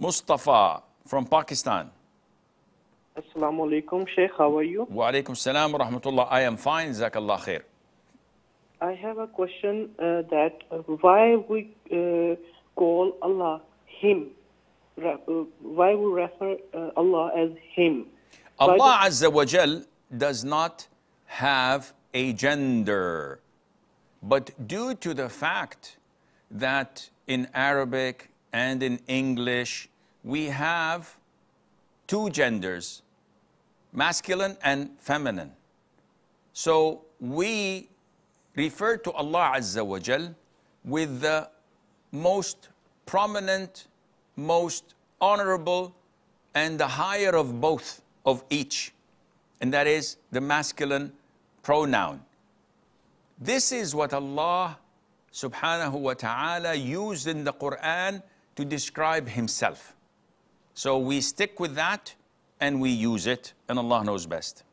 Mustafa from Pakistan. Assalamu alaikum, Sheikh. How are you? Wa alaikum salam wa rahmatullah. I am fine. Zakallah khair. I have a question uh, that uh, why we uh, call Allah Him? Uh, why we refer uh, Allah as Him? Allah Azza wa Jal does not have a gender. But due to the fact that in Arabic and in English, we have two genders, masculine and feminine. So we refer to Allah Azza wa Jal with the most prominent, most honorable, and the higher of both of each, and that is the masculine pronoun. This is what Allah subhanahu wa ta'ala used in the Quran to describe himself. So we stick with that and we use it, and Allah knows best.